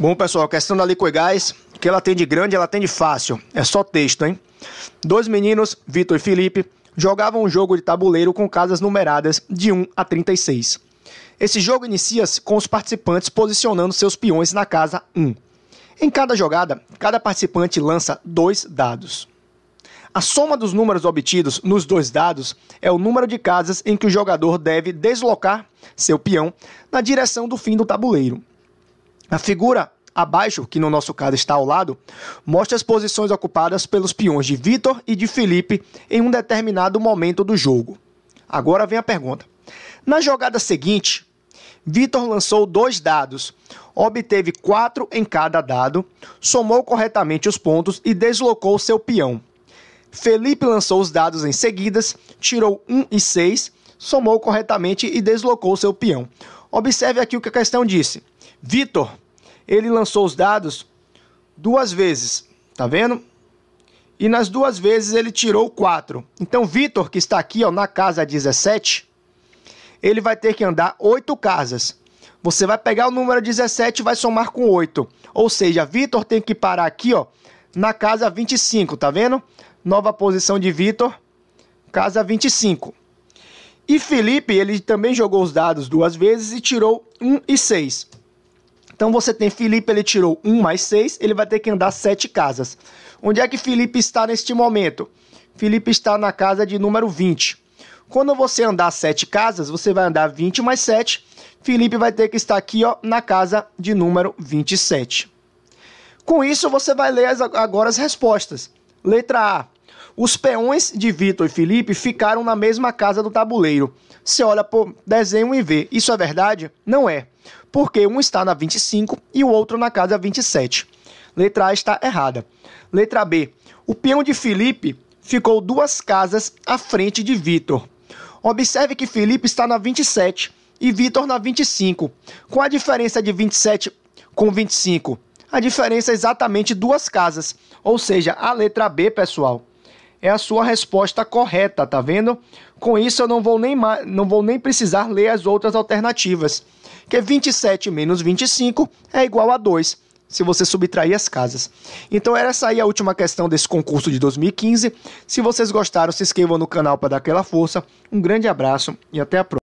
Bom, pessoal, a questão da Liquigás, que ela tem de grande, ela tem de fácil. É só texto, hein? Dois meninos, Vitor e Felipe, jogavam um jogo de tabuleiro com casas numeradas de 1 a 36. Esse jogo inicia-se com os participantes posicionando seus peões na casa 1. Em cada jogada, cada participante lança dois dados. A soma dos números obtidos nos dois dados é o número de casas em que o jogador deve deslocar seu peão na direção do fim do tabuleiro. A figura abaixo, que no nosso caso está ao lado, mostra as posições ocupadas pelos peões de Vitor e de Felipe em um determinado momento do jogo. Agora vem a pergunta. Na jogada seguinte, Vitor lançou dois dados, obteve quatro em cada dado, somou corretamente os pontos e deslocou seu peão. Felipe lançou os dados em seguidas, tirou 1 um e 6, somou corretamente e deslocou seu peão. Observe aqui o que a questão disse. Vitor, ele lançou os dados duas vezes, tá vendo? E nas duas vezes ele tirou 4. Então, Vitor, que está aqui ó, na casa 17, ele vai ter que andar 8 casas. Você vai pegar o número 17 e vai somar com 8. Ou seja, Vitor tem que parar aqui ó, na casa 25, tá vendo? Nova posição de Vitor, casa 25. E Felipe, ele também jogou os dados duas vezes e tirou 1 e 6. Então você tem Felipe, ele tirou 1 mais 6, ele vai ter que andar 7 casas. Onde é que Felipe está neste momento? Felipe está na casa de número 20. Quando você andar 7 casas, você vai andar 20 mais 7. Felipe vai ter que estar aqui ó, na casa de número 27. Com isso, você vai ler agora as respostas. Letra A. Os peões de Vitor e Felipe ficaram na mesma casa do tabuleiro. Você olha por desenho e vê. Isso é verdade? Não é. Porque um está na 25 e o outro na casa 27. Letra A está errada. Letra B. O peão de Felipe ficou duas casas à frente de Vitor. Observe que Felipe está na 27 e Vitor na 25. Qual a diferença de 27 com 25? A diferença é exatamente duas casas, ou seja, a letra B, pessoal, é a sua resposta correta, tá vendo? Com isso eu não vou nem, não vou nem precisar ler as outras alternativas, que 27 menos 25 é igual a 2, se você subtrair as casas. Então era essa aí a última questão desse concurso de 2015. Se vocês gostaram, se inscrevam no canal para dar aquela força. Um grande abraço e até a próxima.